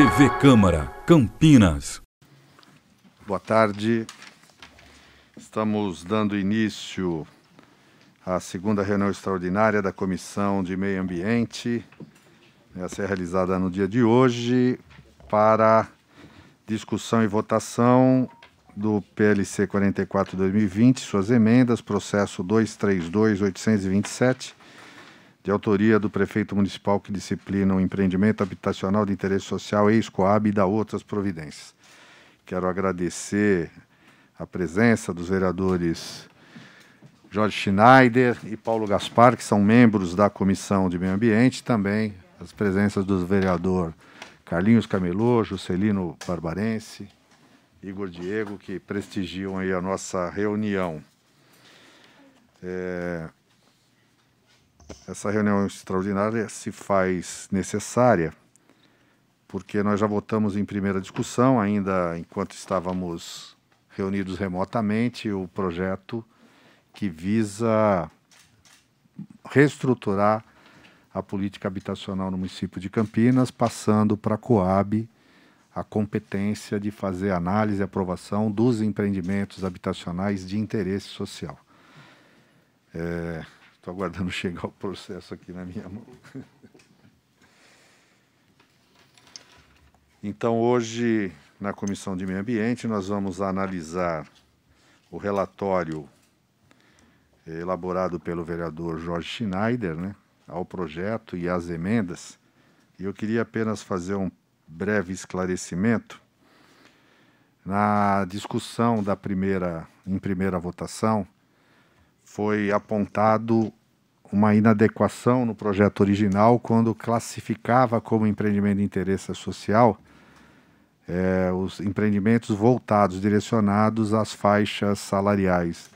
TV Câmara, Campinas. Boa tarde. Estamos dando início à segunda reunião extraordinária da Comissão de Meio Ambiente, a ser é realizada no dia de hoje, para discussão e votação do PLC 44-2020, suas emendas, processo 232.827 de autoria do prefeito municipal que disciplina o empreendimento habitacional de interesse social, ex-coab e da outras providências. Quero agradecer a presença dos vereadores Jorge Schneider e Paulo Gaspar, que são membros da Comissão de Meio Ambiente, também as presenças do vereador Carlinhos Camelô, Juscelino Barbarense, Igor Diego, que prestigiam aí a nossa reunião. É, essa reunião extraordinária se faz necessária porque nós já votamos em primeira discussão, ainda enquanto estávamos reunidos remotamente, o projeto que visa reestruturar a política habitacional no município de Campinas, passando para a Coab a competência de fazer análise e aprovação dos empreendimentos habitacionais de interesse social. É, Estou aguardando chegar o processo aqui na minha mão. Então, hoje, na Comissão de Meio Ambiente, nós vamos analisar o relatório eh, elaborado pelo vereador Jorge Schneider né, ao projeto e às emendas. E eu queria apenas fazer um breve esclarecimento. Na discussão da primeira, em primeira votação, foi apontado uma inadequação no projeto original quando classificava como empreendimento de interesse social é, os empreendimentos voltados, direcionados às faixas salariais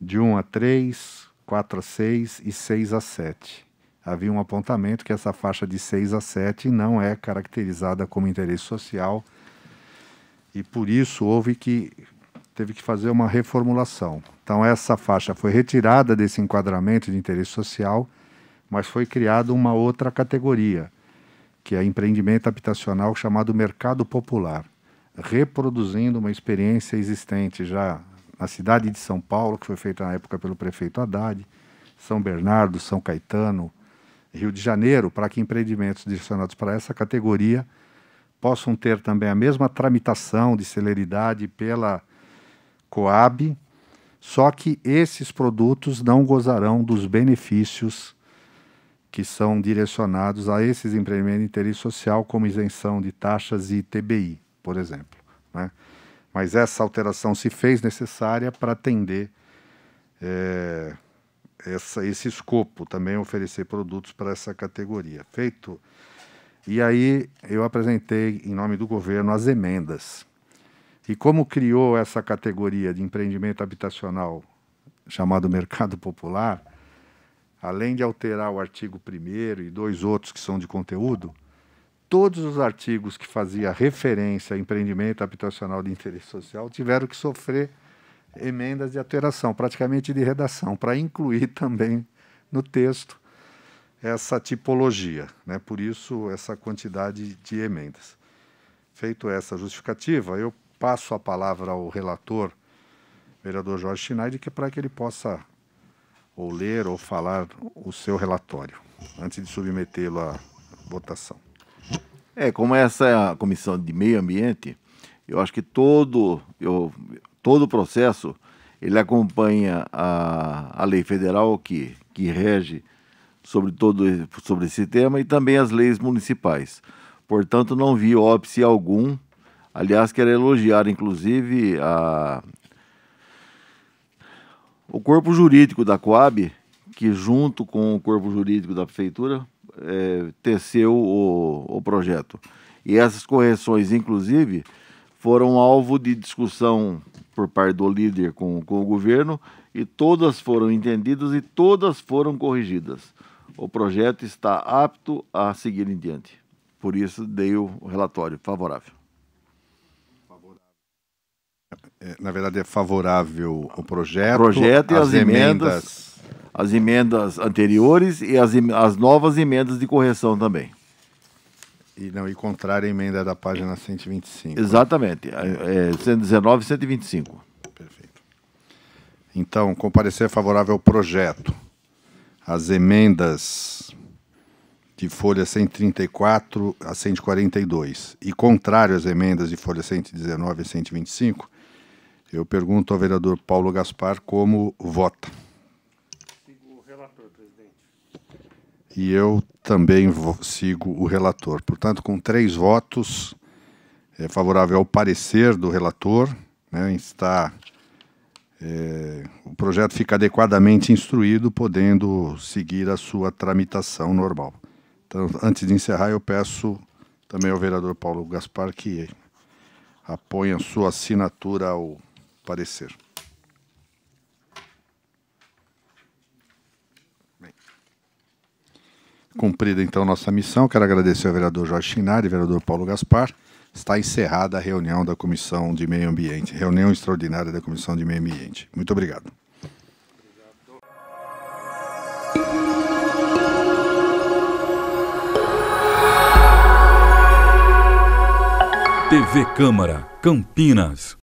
de 1 a 3, 4 a 6 e 6 a 7. Havia um apontamento que essa faixa de 6 a 7 não é caracterizada como interesse social e por isso houve que teve que fazer uma reformulação. Então, essa faixa foi retirada desse enquadramento de interesse social, mas foi criada uma outra categoria, que é empreendimento habitacional chamado mercado popular, reproduzindo uma experiência existente já na cidade de São Paulo, que foi feita na época pelo prefeito Haddad, São Bernardo, São Caetano, Rio de Janeiro, para que empreendimentos direcionados para essa categoria possam ter também a mesma tramitação de celeridade pela Coab, só que esses produtos não gozarão dos benefícios que são direcionados a esses empreendimentos de interesse social, como isenção de taxas e TBI, por exemplo. Né? Mas essa alteração se fez necessária para atender é, essa, esse escopo, também oferecer produtos para essa categoria. Feito. E aí eu apresentei, em nome do governo, as emendas. E como criou essa categoria de empreendimento habitacional chamado mercado popular, além de alterar o artigo 1 e dois outros que são de conteúdo, todos os artigos que faziam referência a empreendimento habitacional de interesse social tiveram que sofrer emendas de alteração, praticamente de redação, para incluir também no texto essa tipologia, né? por isso essa quantidade de emendas. Feito essa justificativa, eu passo a palavra ao relator, vereador Jorge Schneider, que é para que ele possa ou ler ou falar o seu relatório, antes de submetê-lo à votação. É, como essa é a comissão de meio ambiente, eu acho que todo, eu, todo o processo ele acompanha a, a lei federal que, que rege sobre, todo, sobre esse tema e também as leis municipais. Portanto, não vi óbice algum Aliás, quero elogiar, inclusive, a... o corpo jurídico da Coab, que junto com o corpo jurídico da prefeitura é, teceu o, o projeto. E essas correções, inclusive, foram alvo de discussão por parte do líder com, com o governo e todas foram entendidas e todas foram corrigidas. O projeto está apto a seguir em diante. Por isso, dei o relatório favorável. É, na verdade, é favorável ao projeto. Projeto e as, as emendas, emendas, As emendas anteriores e as, as novas emendas de correção também. E não, e contrária à emenda da página 125. Né? Exatamente. Né? É, 119 é e 125. Perfeito. Então, comparecer é favorável ao projeto. As emendas de folha 134 a 142 e contrário às emendas de folha 119 e 125, eu pergunto ao vereador Paulo Gaspar como vota. Sigo o relator, presidente. E eu também sigo o relator. Portanto, com três votos, é favorável ao parecer do relator, né, está é, o projeto fica adequadamente instruído, podendo seguir a sua tramitação normal. Então, antes de encerrar, eu peço também ao vereador Paulo Gaspar que apoie a sua assinatura ao parecer. Cumprida então nossa missão, quero agradecer ao vereador Jorge Chinari e vereador Paulo Gaspar. Está encerrada a reunião da Comissão de Meio Ambiente, reunião extraordinária da Comissão de Meio Ambiente. Muito obrigado. TV Câmara, Campinas.